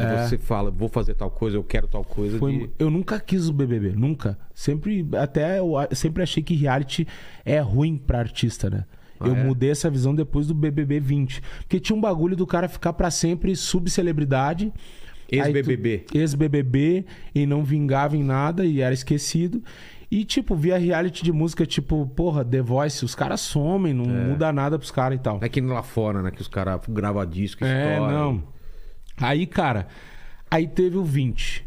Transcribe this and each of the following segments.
que então é. você fala, vou fazer tal coisa, eu quero tal coisa. Foi, de... Eu nunca quis o BBB, nunca. Sempre, até eu sempre achei que reality é ruim para artista, né? Ah, eu é? mudei essa visão depois do BBB 20, porque tinha um bagulho do cara ficar para sempre subcelebridade. Ex-BBB. Ex-BBB e não vingava em nada e era esquecido. E, tipo, via reality de música, tipo, porra, The Voice, os caras somem, não é. muda nada pros caras e tal. É que lá fora, né? Que os caras gravam disco, história. É, não. Aí, cara, aí teve o 20.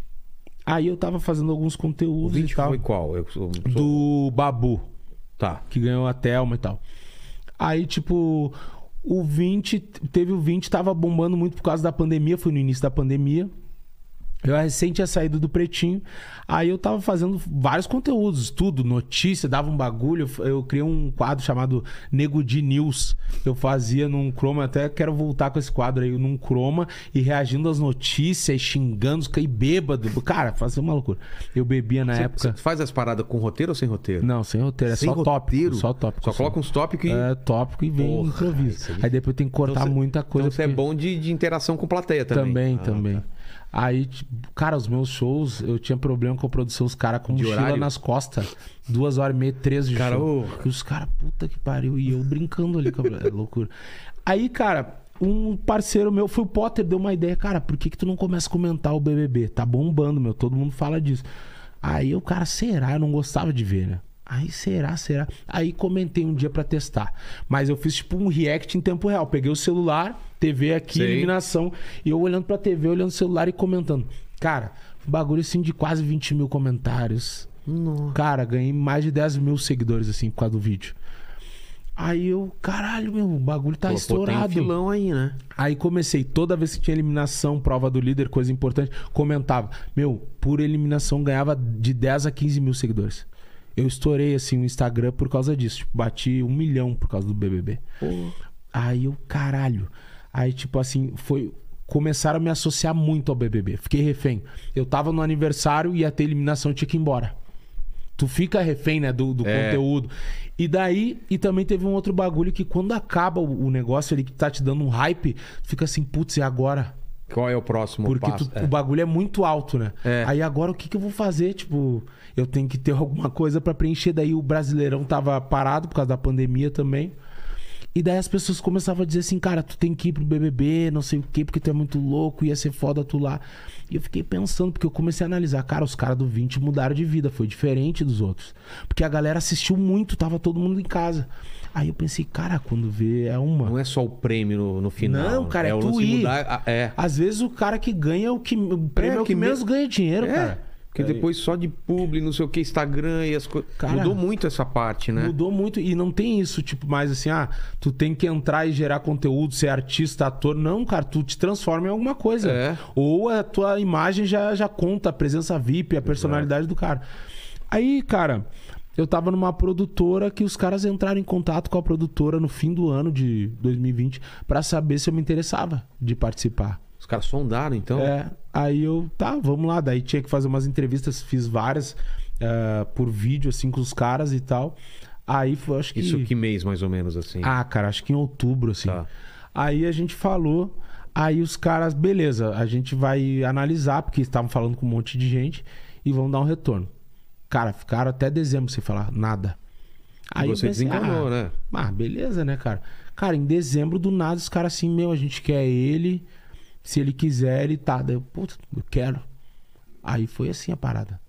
Aí eu tava fazendo alguns conteúdos. O 20 e tal, foi qual? Eu sou, sou... Do Babu. Tá. Que ganhou a Thelma e tal. Aí, tipo, o 20. Teve o 20, tava bombando muito por causa da pandemia. Foi no início da pandemia. Eu recente tinha saído do Pretinho, aí eu tava fazendo vários conteúdos, tudo, notícia, dava um bagulho. Eu, criei um quadro chamado Nego de News. Eu fazia num Chroma, até quero voltar com esse quadro aí, num Chroma, e reagindo às notícias, xingando, caí bêbado. Cara, fazia uma loucura. Eu bebia na época. Você faz as paradas com roteiro ou sem roteiro? Não, sem roteiro, é sem só roteiro? tópico. Só tópico. Só assim. coloca uns tópicos e. É, tópico e vem Porra, improviso. Aí... aí depois tem que cortar então, muita coisa. Então você é porque... é bom de, de, interação com plateia também. Também, ah, também. Tá. Aí, cara, os meus shows, eu tinha problema com a produção, os caras com de mochila horário? nas costas. Duas horas e meia, três de cara, show. Ô... E os caras, puta que pariu. E eu brincando ali, cara, é loucura. Aí, cara, um parceiro meu, foi o Potter, deu uma ideia. Cara, por que, que tu não começa a comentar o BBB? Tá bombando, meu, todo mundo fala disso. Aí o cara, será? Eu não gostava de ver, né? Aí será, será? Aí comentei um dia para testar. Mas eu fiz tipo um react em tempo real. Peguei o celular, TV aqui, Sim. iluminação, e eu olhando pra TV, olhando o celular e comentando. Cara, bagulho assim de quase 20 mil comentários. Nossa. Cara, ganhei mais de 10 mil seguidores assim por causa do vídeo. Aí eu, caralho, meu, o bagulho tá pô, estourado. Pô, tem aí, né? Aí comecei, toda vez que tinha eliminação, prova do líder, coisa importante, comentava. Meu, por eliminação ganhava de 10 a 15 mil seguidores eu estourei assim o Instagram por causa disso. Tipo, bati um milhão por causa do BBB. Aí eu, caralho. Aí, tipo assim, foi. Começaram a me associar muito ao BBB. Fiquei refém. Eu tava no aniversário, ia ter eliminação, tinha que ir embora. Tu fica refém, né, do, do é. conteúdo. E daí, e também teve um outro bagulho que quando acaba o, o negócio ali que tá te dando um hype, fica assim, putz, e agora? Qual é o próximo Porque passo? Porque é. o bagulho é muito alto, né? É. Aí agora o que, que eu vou fazer? Tipo, eu tenho que ter alguma coisa para preencher. Daí o Brasileirão tava parado por causa da pandemia também. E daí as pessoas começavam a dizer assim, cara, tu tem que ir pro BBB, não sei o quê, porque tu é muito louco, ia ser foda tu lá. E eu fiquei pensando, porque eu comecei a analisar, cara, os caras do 20 mudaram de vida, foi diferente dos outros. Porque a galera assistiu muito, tava todo mundo em casa. Aí eu pensei, cara, quando vê é uma. Não é só o prêmio no, no final. Não, cara, é, né? é tu ir. Mudar, é. Às vezes o cara que ganha é o que. O prêmio é, é o que, que menos me... ganha dinheiro, é. cara. Porque depois só de publi, não sei o que, Instagram e as coisas. Mudou muito essa parte, né? Mudou muito. E não tem isso, tipo, mais assim, ah, tu tem que entrar e gerar conteúdo, ser artista, ator. Não, cara, tu te transforma em alguma coisa. É. Ou a tua imagem já, já conta a presença VIP, a personalidade Exato. do cara. Aí, cara, eu tava numa produtora que os caras entraram em contato com a produtora no fim do ano de 2020 para saber se eu me interessava de participar. Os caras sondaram, então? É. Aí eu, tá, vamos lá. Daí tinha que fazer umas entrevistas, fiz várias uh, por vídeo, assim, com os caras e tal. Aí foi, acho que. Isso que mês, mais ou menos, assim? Ah, cara, acho que em outubro, assim. Tá. Aí a gente falou. Aí os caras, beleza, a gente vai analisar, porque estavam falando com um monte de gente, e vão dar um retorno. Cara, ficaram até dezembro sem falar nada. Aí você pensei, desenganou, ah, né? Ah, beleza, né, cara? Cara, em dezembro, do nada, os caras assim, meu, a gente quer ele. Se ele quiser, ele tá. Daí eu, puta, eu quero. Aí foi assim a parada.